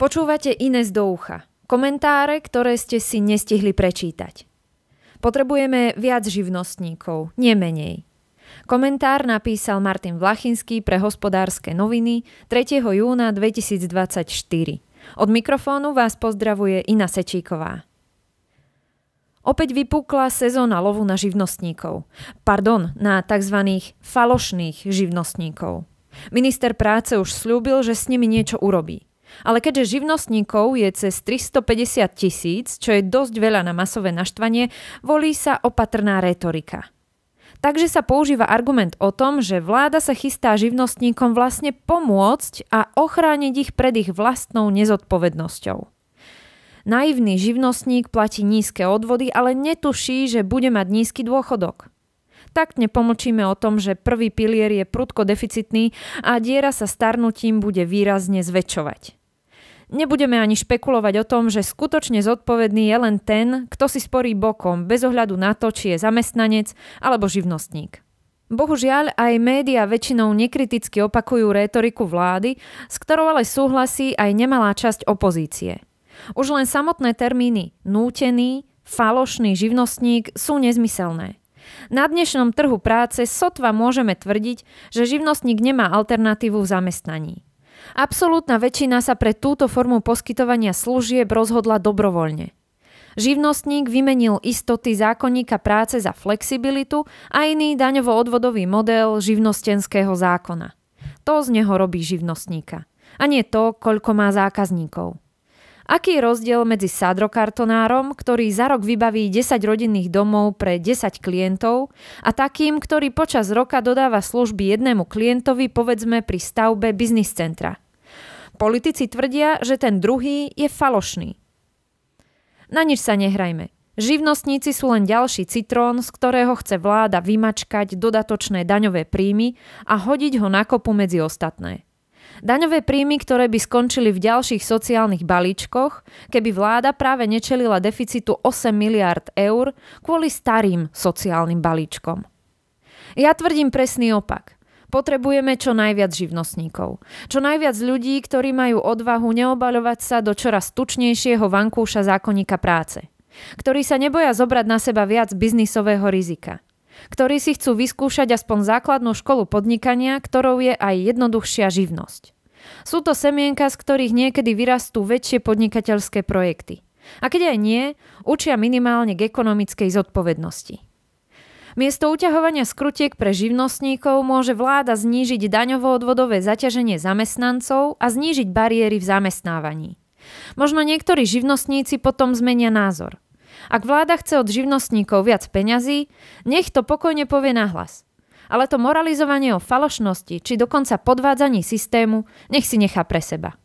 Počúvate Ines do ucha. Komentáre, ktoré ste si nestihli prečítať. Potrebujeme viac živnostníkov, nie menej. Komentár napísal Martin Vlachinský pre hospodárske noviny 3. júna 2024. Od mikrofónu vás pozdravuje Ina Sečíková. Opäť vypukla sezóna lovu na živnostníkov. Pardon, na tzv. falošných živnostníkov. Minister práce už slúbil, že s nimi niečo urobí. Ale keďže živnostníkov je cez 350 tisíc, čo je dosť veľa na masové naštvanie, volí sa opatrná retorika. Takže sa používa argument o tom, že vláda sa chystá živnostníkom vlastne pomôcť a ochrániť ich pred ich vlastnou nezodpovednosťou. Naivný živnostník platí nízke odvody, ale netuší, že bude mať nízky dôchodok. Tak nepomlčíme o tom, že prvý pilier je prudko deficitný a diera sa starnutím bude výrazne zväčšovať. Nebudeme ani špekulovať o tom, že skutočne zodpovedný je len ten, kto si sporí bokom, bez ohľadu na to, či je zamestnanec alebo živnostník. Bohužiaľ, aj médiá väčšinou nekriticky opakujú rétoriku vlády, s ktorou ale súhlasí aj nemalá časť opozície. Už len samotné termíny nútený, falošný živnostník sú nezmyselné. Na dnešnom trhu práce sotva môžeme tvrdiť, že živnostník nemá alternatívu v zamestnaní. Absolútna väčšina sa pre túto formu poskytovania služieb rozhodla dobrovoľne. Živnostník vymenil istoty zákonníka práce za flexibilitu a iný daňovo-odvodový model živnostenského zákona. To z neho robí živnostníka. A nie to, koľko má zákazníkov. Aký je rozdiel medzi sadrokartonárom, ktorý za rok vybaví 10 rodinných domov pre 10 klientov a takým, ktorý počas roka dodáva služby jednému klientovi povedzme pri stavbe biznis centra? Politici tvrdia, že ten druhý je falošný. Na nič sa nehrajme. Živnostníci sú len ďalší citrón, z ktorého chce vláda vymačkať dodatočné daňové príjmy a hodiť ho na kopu medzi ostatné. Daňové príjmy, ktoré by skončili v ďalších sociálnych balíčkoch, keby vláda práve nečelila deficitu 8 miliard eur kvôli starým sociálnym balíčkom. Ja tvrdím presný opak – Potrebujeme čo najviac živnostníkov. Čo najviac ľudí, ktorí majú odvahu neobaľovať sa do čoraz tučnejšieho vankúša zákonníka práce. Ktorí sa neboja zobrať na seba viac biznisového rizika ktorí si chcú vyskúšať aspoň základnú školu podnikania, ktorou je aj jednoduchšia živnosť. Sú to semienka, z ktorých niekedy vyrastú väčšie podnikateľské projekty. A keď aj nie, učia minimálne k ekonomickej zodpovednosti. Miesto uťahovania skrutiek pre živnostníkov môže vláda znížiť daňovo-odvodové zaťaženie zamestnancov a znížiť bariéry v zamestnávaní. Možno niektorí živnostníci potom zmenia názor – ak vláda chce od živnostníkov viac peňazí, nech to pokojne povie nahlas. Ale to moralizovanie o falošnosti či dokonca podvádzaní systému nech si nechá pre seba.